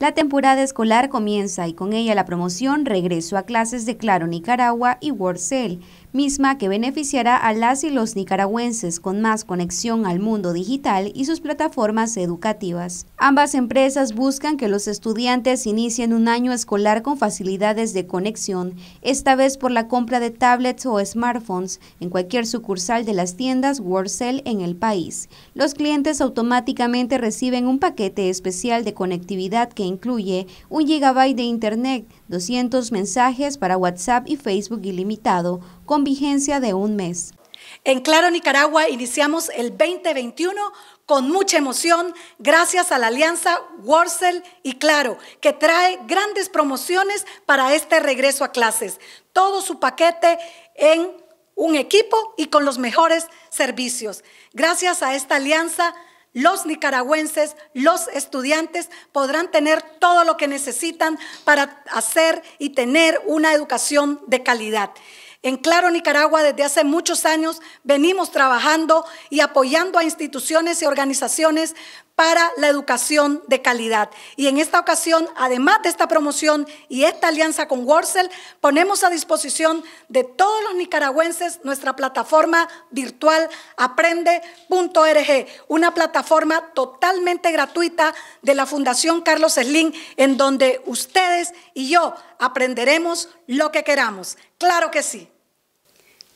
La temporada escolar comienza y con ella la promoción Regreso a clases de Claro Nicaragua y Worcel, misma que beneficiará a las y los nicaragüenses con más conexión al mundo digital y sus plataformas educativas. Ambas empresas buscan que los estudiantes inicien un año escolar con facilidades de conexión, esta vez por la compra de tablets o smartphones en cualquier sucursal de las tiendas WordCell en el país. Los clientes automáticamente reciben un paquete especial de conectividad que incluye un gigabyte de internet, 200 mensajes para WhatsApp y Facebook ilimitado, con vigencia de un mes. En Claro Nicaragua iniciamos el 2021 con mucha emoción gracias a la alianza warsell y Claro, que trae grandes promociones para este regreso a clases. Todo su paquete en un equipo y con los mejores servicios. Gracias a esta alianza, los nicaragüenses, los estudiantes podrán tener todo lo que necesitan para hacer y tener una educación de calidad. En Claro Nicaragua desde hace muchos años venimos trabajando y apoyando a instituciones y organizaciones para la educación de calidad. Y en esta ocasión, además de esta promoción y esta alianza con Worcel, ponemos a disposición de todos los nicaragüenses nuestra plataforma virtual aprende.org, una plataforma totalmente gratuita de la Fundación Carlos Slim, en donde ustedes y yo aprenderemos lo que queramos. Claro que sí.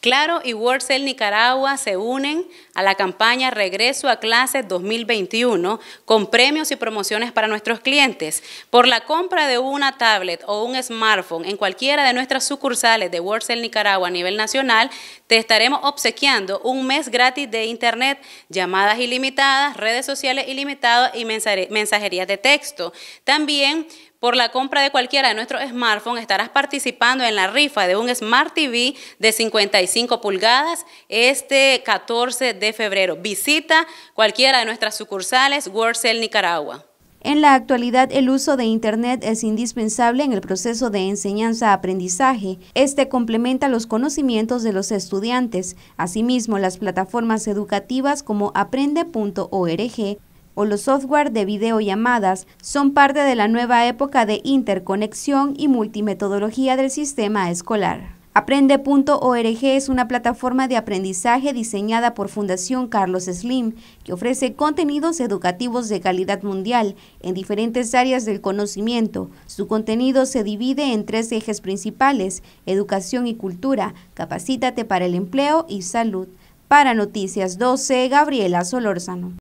Claro y WordCell Nicaragua se unen a la campaña Regreso a Clases 2021 con premios y promociones para nuestros clientes. Por la compra de una tablet o un smartphone en cualquiera de nuestras sucursales de WordCell Nicaragua a nivel nacional, te estaremos obsequiando un mes gratis de internet, llamadas ilimitadas, redes sociales ilimitadas y mensajerías de texto. También por la compra de cualquiera de nuestros smartphones estarás participando en la rifa de un Smart TV de 55 pulgadas este 14 de febrero. Visita cualquiera de nuestras sucursales WorldCell Nicaragua. En la actualidad, el uso de Internet es indispensable en el proceso de enseñanza-aprendizaje. Este complementa los conocimientos de los estudiantes. Asimismo, las plataformas educativas como aprende.org o los software de videollamadas son parte de la nueva época de interconexión y multimetodología del sistema escolar. Aprende.org es una plataforma de aprendizaje diseñada por Fundación Carlos Slim, que ofrece contenidos educativos de calidad mundial en diferentes áreas del conocimiento. Su contenido se divide en tres ejes principales, educación y cultura, capacítate para el empleo y salud. Para Noticias 12, Gabriela Solórzano.